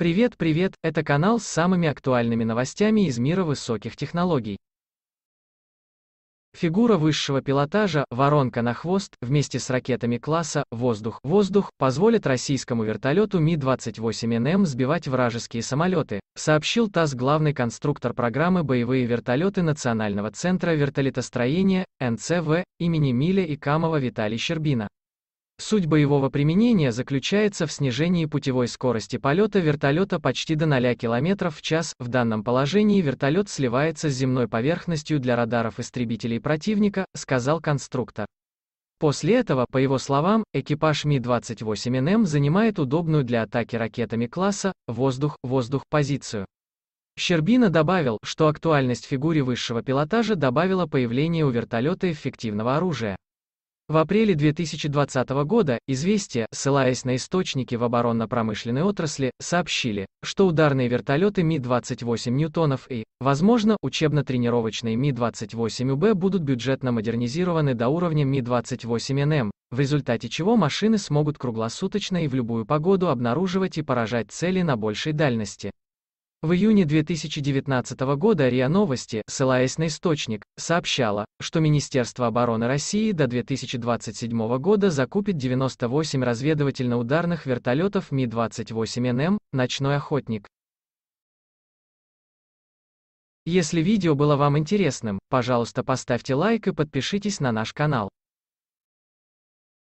Привет, привет, это канал с самыми актуальными новостями из мира высоких технологий. Фигура высшего пилотажа, воронка на хвост, вместе с ракетами класса «Воздух-Воздух» позволит российскому вертолету Ми-28НМ сбивать вражеские самолеты, сообщил ТАСС главный конструктор программы «Боевые вертолеты Национального центра вертолетостроения» НЦВ имени Миля и Камова Виталий Щербина. Суть боевого применения заключается в снижении путевой скорости полета вертолета почти до 0 км в час. В данном положении вертолет сливается с земной поверхностью для радаров истребителей противника, сказал конструктор. После этого, по его словам, экипаж Ми-28НМ занимает удобную для атаки ракетами класса «воздух-воздух» позицию. Щербина добавил, что актуальность фигуре высшего пилотажа добавила появление у вертолета эффективного оружия. В апреле 2020 года «Известия», ссылаясь на источники в оборонно-промышленной отрасли, сообщили, что ударные вертолеты Ми-28 Ньютонов и, возможно, учебно-тренировочные Ми-28УБ будут бюджетно модернизированы до уровня Ми-28НМ, в результате чего машины смогут круглосуточно и в любую погоду обнаруживать и поражать цели на большей дальности. В июне 2019 года РИА Новости, ссылаясь на источник, сообщала, что Министерство обороны России до 2027 года закупит 98 разведывательно-ударных вертолетов Ми-28НМ «Ночной охотник». Если видео было вам интересным, пожалуйста поставьте лайк и подпишитесь на наш канал.